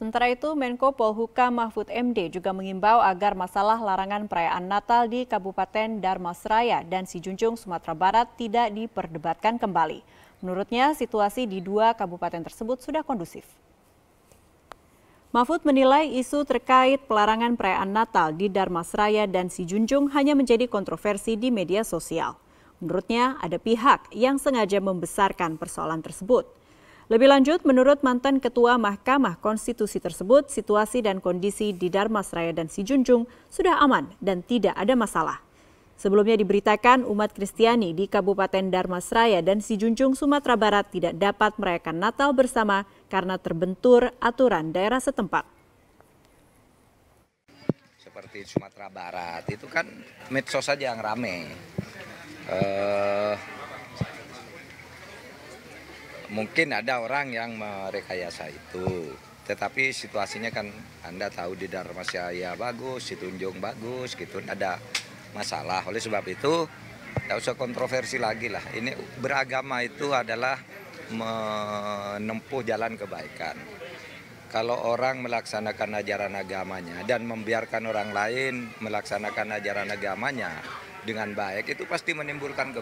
Sementara itu, Menko Polhuka Mahfud MD juga mengimbau agar masalah larangan perayaan Natal di Kabupaten Darmasraya dan Sijunjung, Sumatera Barat tidak diperdebatkan kembali. Menurutnya, situasi di dua kabupaten tersebut sudah kondusif. Mahfud menilai isu terkait pelarangan perayaan Natal di Darmasraya dan Sijunjung hanya menjadi kontroversi di media sosial. Menurutnya, ada pihak yang sengaja membesarkan persoalan tersebut. Lebih lanjut, menurut mantan Ketua Mahkamah Konstitusi tersebut, situasi dan kondisi di Darmasraya dan Sijunjung sudah aman dan tidak ada masalah. Sebelumnya diberitakan umat Kristiani di Kabupaten Darmasraya dan Sijunjung, Sumatera Barat tidak dapat merayakan Natal bersama karena terbentur aturan daerah setempat seperti Sumatera Barat itu kan medsos saja yang rame. Uh, mungkin ada orang yang merekayasa itu tetapi situasinya kan Anda tahu di Dharma Syaya bagus, di Tunjung bagus gitu, ada masalah. Oleh sebab itu, tidak usah kontroversi lagi lah. Ini beragama itu adalah menempuh jalan kebaikan. Kalau orang melaksanakan ajaran agamanya dan membiarkan orang lain melaksanakan ajaran agamanya dengan baik, itu pasti menimbulkan kebaikan.